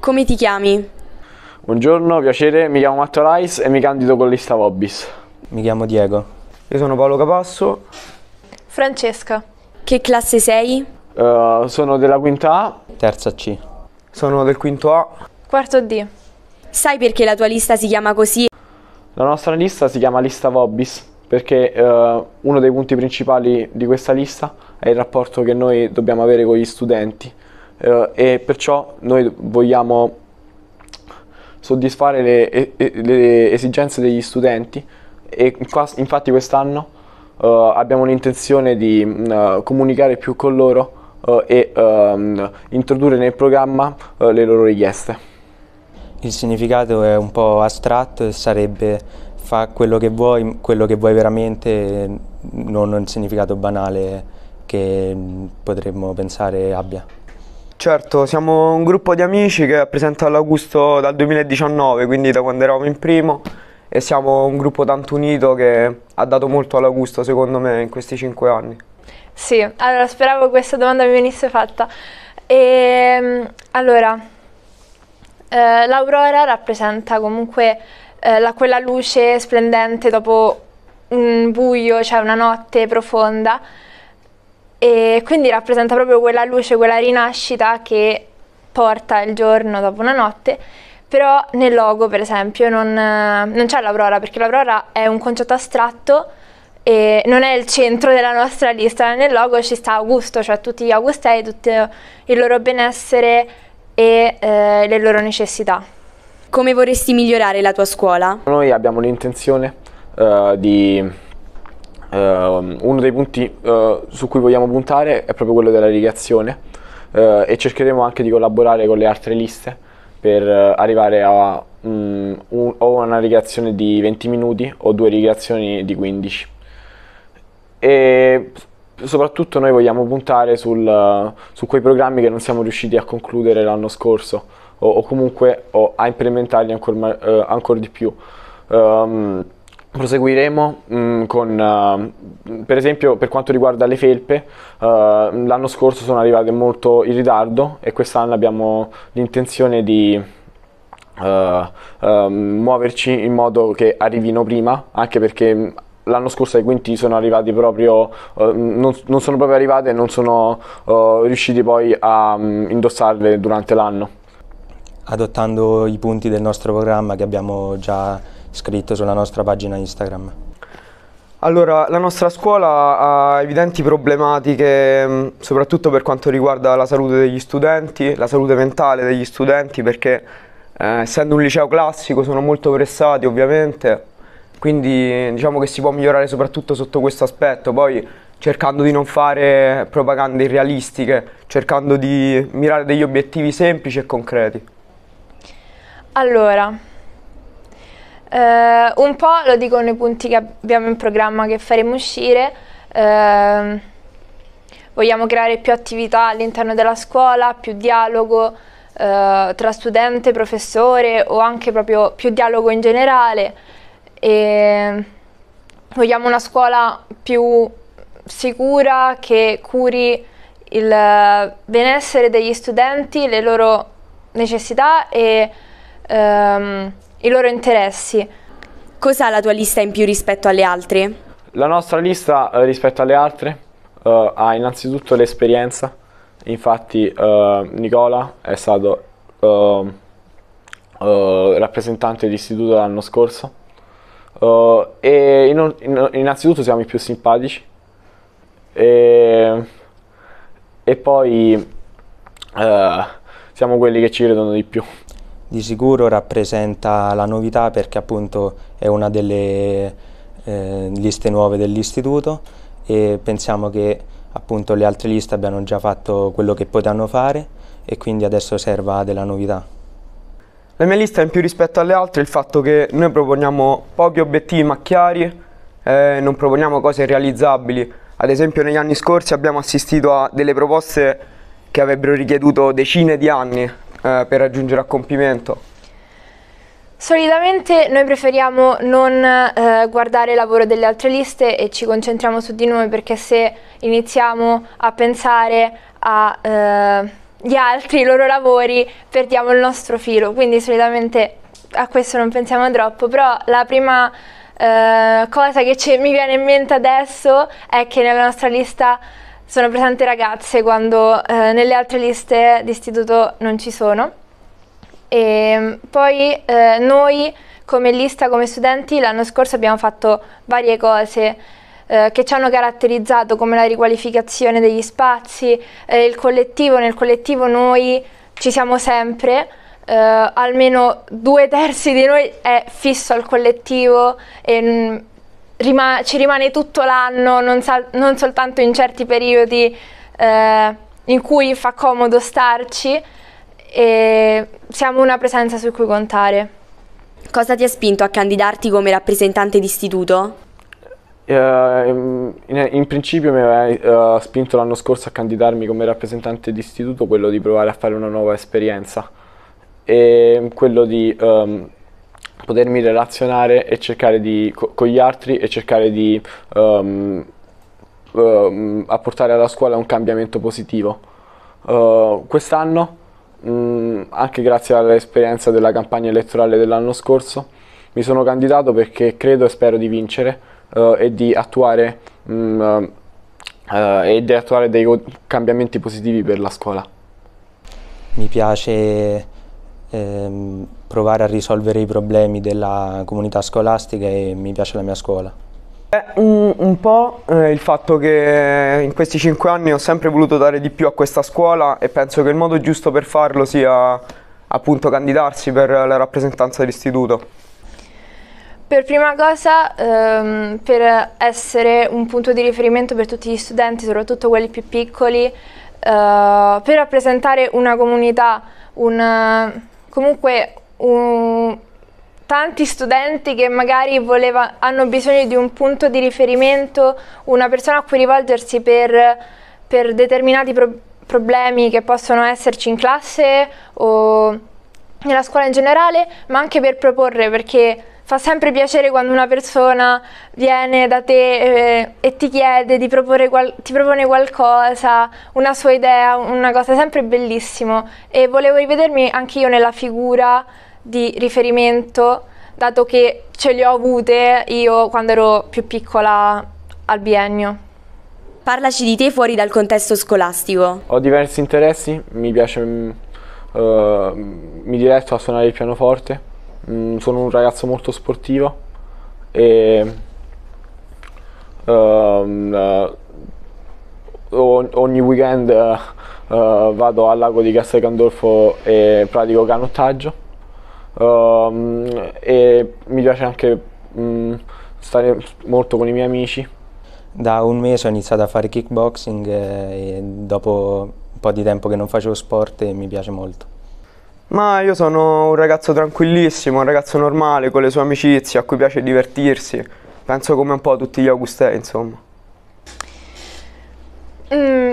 Come ti chiami? Buongiorno, piacere, mi chiamo Matteo Rais e mi candido con lista Vobbis. Mi chiamo Diego. Io sono Paolo Capasso. Francesca. Che classe sei? Uh, sono della quinta A. Terza C. Sono del quinto A. Quarto D. Sai perché la tua lista si chiama così? La nostra lista si chiama lista Vobbis perché uh, uno dei punti principali di questa lista è il rapporto che noi dobbiamo avere con gli studenti eh, e perciò noi vogliamo soddisfare le, le esigenze degli studenti e infatti quest'anno eh, abbiamo l'intenzione di mh, mm, eh, comunicare più con loro eh, e um, introdurre nel programma uh, le loro richieste. Il significato è un po' astratto e sarebbe fa quello che vuoi, quello che vuoi veramente, non un significato banale che mm, potremmo pensare abbia. Certo, siamo un gruppo di amici che rappresenta l'Augusto dal 2019, quindi da quando eravamo in primo e siamo un gruppo tanto unito che ha dato molto all'Augusto secondo me in questi cinque anni. Sì, allora speravo questa domanda mi venisse fatta. E, ehm, allora, eh, l'Aurora rappresenta comunque eh, la, quella luce splendente dopo un buio, cioè una notte profonda e quindi rappresenta proprio quella luce, quella rinascita che porta il giorno dopo una notte però nel logo per esempio non, non c'è l'aurora perché l'aurora è un concetto astratto e non è il centro della nostra lista, nel logo ci sta Augusto, cioè tutti gli augustei, tutto il loro benessere e eh, le loro necessità. Come vorresti migliorare la tua scuola? Noi abbiamo l'intenzione uh, di Uh, uno dei punti uh, su cui vogliamo puntare è proprio quello dell'irrigazione uh, eh, e cercheremo anche di collaborare con le altre liste per eh, arrivare a um, un, o una irrigazione di 20 minuti o due irrigazioni di 15. E soprattutto noi vogliamo puntare sul, su quei programmi che non siamo riusciti a concludere l'anno scorso o, o comunque o a implementarli ancora, ancora di più. Um, Proseguiremo mh, mm, con, uh, per esempio, per quanto riguarda le felpe, uh, l'anno scorso sono arrivate molto in ritardo e quest'anno abbiamo l'intenzione di uh, muoverci in modo che arrivino prima, anche perché mm, l'anno scorso i quinti sono arrivati proprio, non, non, sono proprio arrivate e non sono riusciti poi a um, indossarle durante l'anno. Adottando i punti del nostro programma che abbiamo già scritto sulla nostra pagina Instagram. Allora, la nostra scuola ha evidenti problematiche, mm, soprattutto per quanto riguarda la salute degli studenti, la salute mentale degli studenti, perché eh, essendo un liceo classico sono molto pressati ovviamente, quindi diciamo che si può migliorare soprattutto sotto questo aspetto, poi cercando di non fare propagande irrealistiche, cercando di mirare degli obiettivi semplici e concreti. Allora, Uh, un po' lo dicono i punti che abbiamo in programma che faremo uscire. Uh, vogliamo creare più attività all'interno della scuola, più dialogo uh, tra studente e professore o anche proprio più dialogo in generale. E vogliamo una scuola più sicura che curi il benessere degli studenti, le loro necessità e um, i loro interessi. Cos'ha la tua lista in più rispetto alle altre? La nostra lista eh, rispetto alle altre eh, ha innanzitutto l'esperienza, infatti eh, Nicola è stato eh, eh, rappresentante di istituto l'anno scorso e in, in, innanzitutto siamo i più simpatici e, e poi siamo quelli che ci credono di più. Di sicuro rappresenta la novità perché appunto è una delle eh, liste nuove dell'istituto e pensiamo che appunto le altre liste abbiano già fatto quello che potevano fare e quindi adesso serva della novità. La mia lista è in più rispetto alle altre il fatto che noi proponiamo pochi obiettivi ma chiari, eh, non proponiamo cose irrealizzabili. Ad esempio negli anni scorsi abbiamo assistito a delle proposte che avrebbero richieduto decine di anni eh, per raggiungere a compimento? Solitamente noi preferiamo non eh, guardare il lavoro delle altre liste e ci concentriamo su di noi perché se iniziamo a pensare agli eh, altri, i loro lavori, perdiamo il nostro filo, quindi solitamente a questo non pensiamo troppo, però la prima eh, cosa che mi viene in mente adesso è che nella nostra lista sono presenti ragazze quando eh, nelle altre liste d'istituto non ci sono. E ehm, poi eh, noi come lista, come studenti, l'anno scorso abbiamo fatto varie cose eh, che ci hanno caratterizzato come la riqualificazione degli spazi, eh, il collettivo, nel collettivo noi ci siamo sempre, eh, almeno due terzi di noi è fisso al collettivo e mm, rima ci rimane tutto l'anno, non, non, soltanto in certi periodi eh, in cui fa comodo starci e siamo una presenza su cui contare. Cosa ti ha spinto a candidarti come rappresentante d'istituto? Uh, in, in, principio mi aveva uh, spinto l'anno scorso a candidarmi come rappresentante d'istituto quello di provare a fare una nuova esperienza e quello di um, potermi relazionare e cercare di, co- con gli altri e cercare di um, uh, apportare alla scuola un cambiamento positivo. Uh, quest'anno, mh, mm, anche grazie all'esperienza della campagna elettorale dell'anno scorso, mi sono candidato perché credo e spero di vincere uh, e di attuare, mh, mm, eh, e di attuare dei cambiamenti positivi per la scuola. Mi piace ehm, provare a risolvere i problemi della comunità scolastica e mi piace la mia scuola. Beh, un, un, po' eh, il fatto che in questi cinque anni ho sempre voluto dare di più a questa scuola e penso che il modo giusto per farlo sia appunto candidarsi per la rappresentanza dell'istituto. Per prima cosa, ehm, per essere un punto di riferimento per tutti gli studenti, soprattutto quelli più piccoli, eh, per rappresentare una comunità, un comunque um, tanti studenti che magari voleva, hanno bisogno di un punto di riferimento, una persona a cui rivolgersi per, per determinati pro problemi che possono esserci in classe o nella scuola in generale, ma anche per proporre, perché fa sempre piacere quando una persona viene da te eh, e ti chiede, ti, qual ti propone qualcosa, una sua idea, una cosa, è sempre bellissimo. E volevo rivedermi anche io nella figura di riferimento, dato che ce le ho avute io quando ero più piccola al biennio. Parlaci di te fuori dal contesto scolastico. Ho diversi interessi, mi piace, uh, mi diretto a suonare il pianoforte, Mm, sono un ragazzo molto sportivo e um, uh, ogni weekend uh, uh, vado al lago di Castel Gandolfo e pratico canottaggio um, e mi piace anche um, stare molto con i miei amici. Da un mese ho iniziato a fare kickboxing e dopo un po' di tempo che non facevo sport mi piace molto. Ma io sono un ragazzo tranquillissimo, un ragazzo normale, con le sue amicizie, a cui piace divertirsi. Penso come un po' tutti gli augustei, insomma. Mm,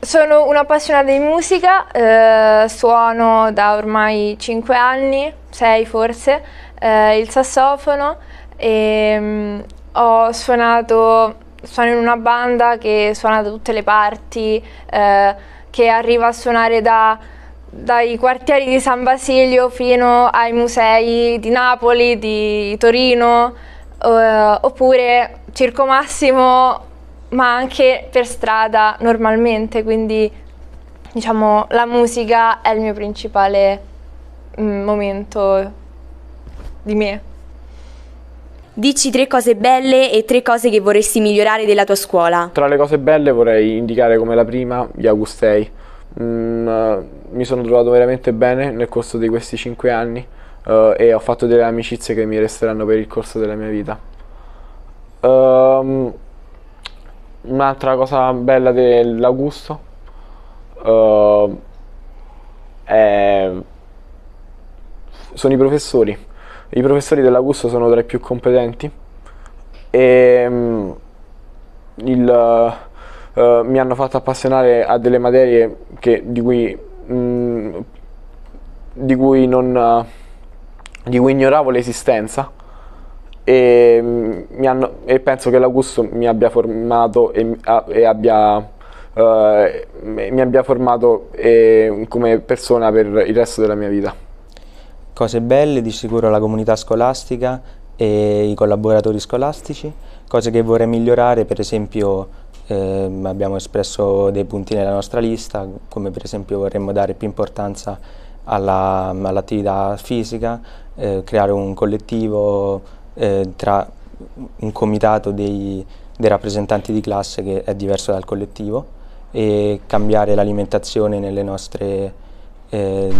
sono appassionato di musica, eh, suono da ormai 5 anni, 6 forse, eh, il sassofono e mm, ho suonato, sono in una banda che suona da tutte le parti, eh, che arriva a suonare da dai quartieri di San Basilio fino ai musei di Napoli, di Torino, eh, oppure Circo Massimo, ma anche per strada normalmente, quindi diciamo la musica è il mio principale mm, momento di me. Dici tre cose belle e tre cose che vorresti migliorare della tua scuola. Tra le cose belle vorrei indicare come la prima gli augustei Mm, eh, mi sono trovato veramente bene nel corso di questi 5 anni uh, e ho fatto delle amicizie che mi resteranno per il corso della mia vita. Um, un'altra cosa bella dell'Augusto uh, è... sono i professori. I professori dell'Augusto sono tra i più competenti e um, il eh, mi hanno fatto appassionare a delle materie che, di cui, mh, mm, di cui non eh, di cui ignoravo l'esistenza e, mm, hanno, e, penso che l'Augusto mi abbia formato e, e abbia, uh, mi abbia formato e, eh, come persona per il resto della mia vita. Cose belle di sicuro la comunità scolastica e i collaboratori scolastici, cose che vorrei migliorare per esempio eh, abbiamo espresso dei punti nella nostra lista, come per esempio vorremmo dare più importanza all'attività all fisica, eh, creare un collettivo eh, tra un comitato dei, dei, rappresentanti di classe che è diverso dal collettivo e cambiare l'alimentazione eh,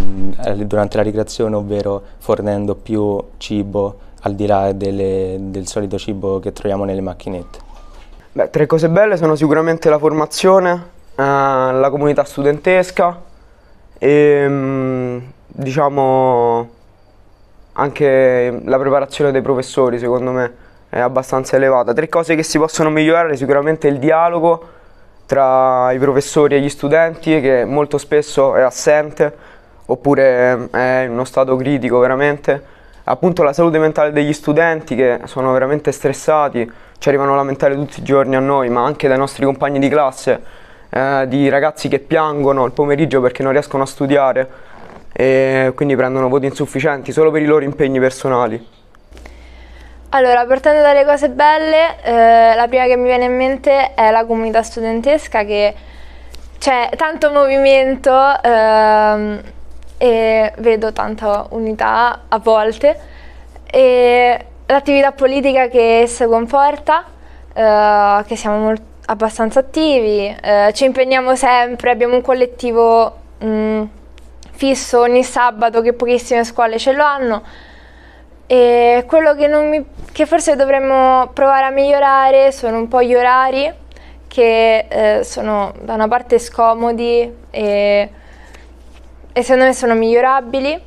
durante la ricreazione, ovvero fornendo più cibo al di là delle, del solito cibo che troviamo nelle macchinette. Beh, tre cose belle sono sicuramente la formazione, eh, la comunità studentesca e ehm, diciamo anche la preparazione dei professori secondo me è abbastanza elevata. Tre cose che si possono migliorare sicuramente il dialogo tra i professori e gli studenti che molto spesso è assente oppure eh, è in uno stato critico veramente appunto la salute mentale degli studenti che sono veramente stressati, ci arrivano a lamentare tutti i giorni a noi, ma anche dai nostri compagni di classe, eh, di ragazzi che piangono il pomeriggio perché non riescono a studiare e quindi prendono voti insufficienti solo per i loro impegni personali. Allora, partendo dalle cose belle, eh, la prima che mi viene in mente è la comunità studentesca che c'è cioè, tanto movimento. Eh, e vedo tanta unità a volte e l'attività politica che essa comporta, eh, che siamo molt- abbastanza attivi, eh, ci impegniamo sempre, abbiamo un collettivo mh, mm, fisso ogni sabato che pochissime scuole ce lo hanno e quello che, mi, che forse dovremmo provare a migliorare sono un po' gli orari che eh, sono da una parte scomodi e e secondo me sono migliorabili,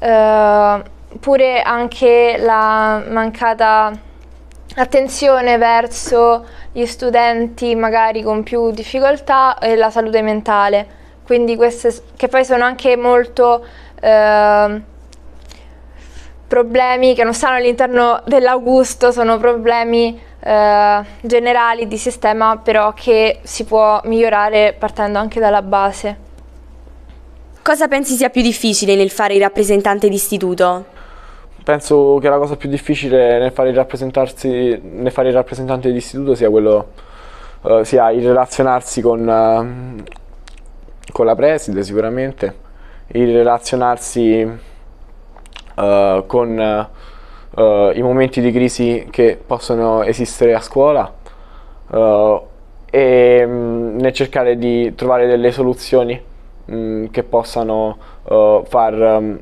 eh, pure anche la mancata attenzione verso gli studenti magari con più difficoltà e la salute mentale, quindi queste che poi sono anche molto eh, problemi che non stanno all'interno dell'Augusto, sono problemi eh, generali di sistema però che si può migliorare partendo anche dalla base. Cosa pensi sia più difficile nel fare il rappresentante d'istituto? Penso che la cosa più difficile nel fare il, nel fare il rappresentante d'istituto sia, eh, sia il relazionarsi con, eh, con la preside sicuramente, il relazionarsi Uh, con uh, uh, i momenti di crisi che possono esistere a scuola eh, e um, nel cercare di trovare delle soluzioni Mm, che possano uh, far um,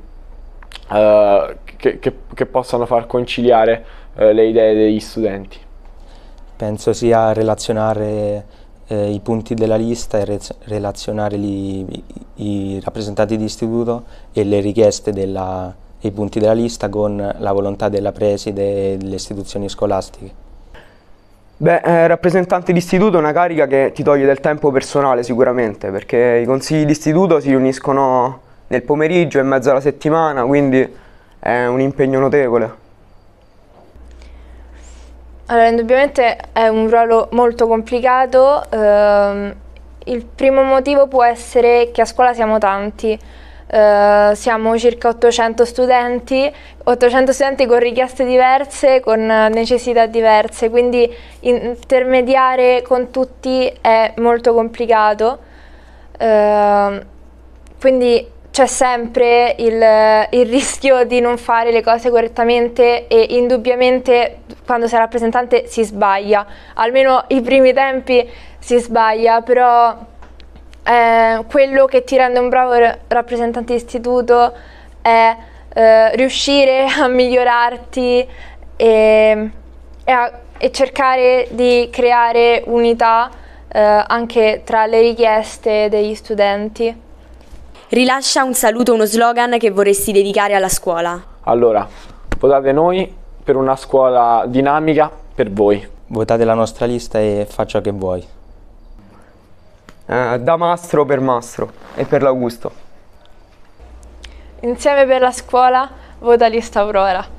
uh, che, che, che, possano far conciliare uh, le idee degli studenti. Penso sia relazionare eh, i punti della lista e re relazionare gli, i, i rappresentanti di istituto e le richieste della, i punti della lista con la volontà della preside e delle istituzioni scolastiche. Beh, eh, rappresentante d'istituto è una carica che ti toglie del tempo personale sicuramente, perché i consigli d'istituto si riuniscono nel pomeriggio e mezzo alla settimana, quindi è un impegno notevole. Allora, indubbiamente è un ruolo molto complicato. Eh, il primo motivo può essere che a scuola siamo tanti, eh, siamo circa 800 studenti, 800 studenti con richieste diverse, con necessità diverse, quindi intermediare con tutti è molto complicato. Uh, quindi c'è sempre il, il, rischio di non fare le cose correttamente e indubbiamente quando sei rappresentante si sbaglia, almeno i primi tempi si sbaglia, però eh, quello che ti rende un bravo rappresentante di istituto è eh, riuscire a migliorarti e, e, a, e cercare di creare unità eh, anche tra le richieste degli studenti. Rilascia un saluto, uno slogan che vorresti dedicare alla scuola. Allora, votate noi per una scuola dinamica per voi. Votate la nostra lista e faccia che vuoi. Eh, da mastro per mastro e per l'Augusto. Insieme per la scuola, vota lista Aurora.